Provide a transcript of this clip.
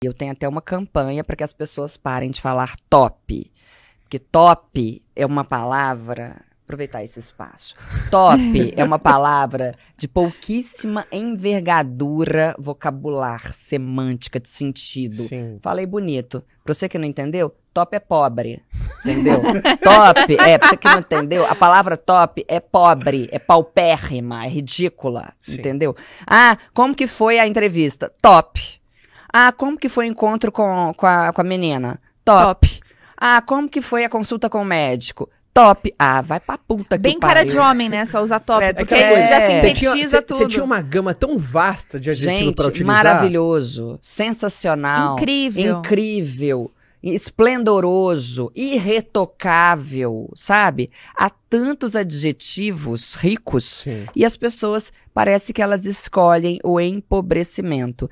Eu tenho até uma campanha para que as pessoas parem de falar top. Porque top é uma palavra. Aproveitar esse espaço. Top é uma palavra de pouquíssima envergadura vocabular, semântica, de sentido. Sim. Falei bonito. Pra você que não entendeu, top é pobre. Entendeu? top é, pra você que não entendeu, a palavra top é pobre, é paupérrima, é ridícula. Sim. Entendeu? Ah, como que foi a entrevista? Top. Ah, como que foi o encontro com, com, a, com a menina? Top. Top. Ah, como que foi a consulta com o médico? top. Ah, vai pra puta que Bem cara de homem, né? Só usar top. É, porque é, já é. sintetiza tudo. Você tinha uma gama tão vasta de adjetivo Gente, pra utilizar. maravilhoso. Sensacional. Incrível. Incrível. Esplendoroso, irretocável, sabe? Há tantos adjetivos ricos Sim. e as pessoas parece que elas escolhem o empobrecimento.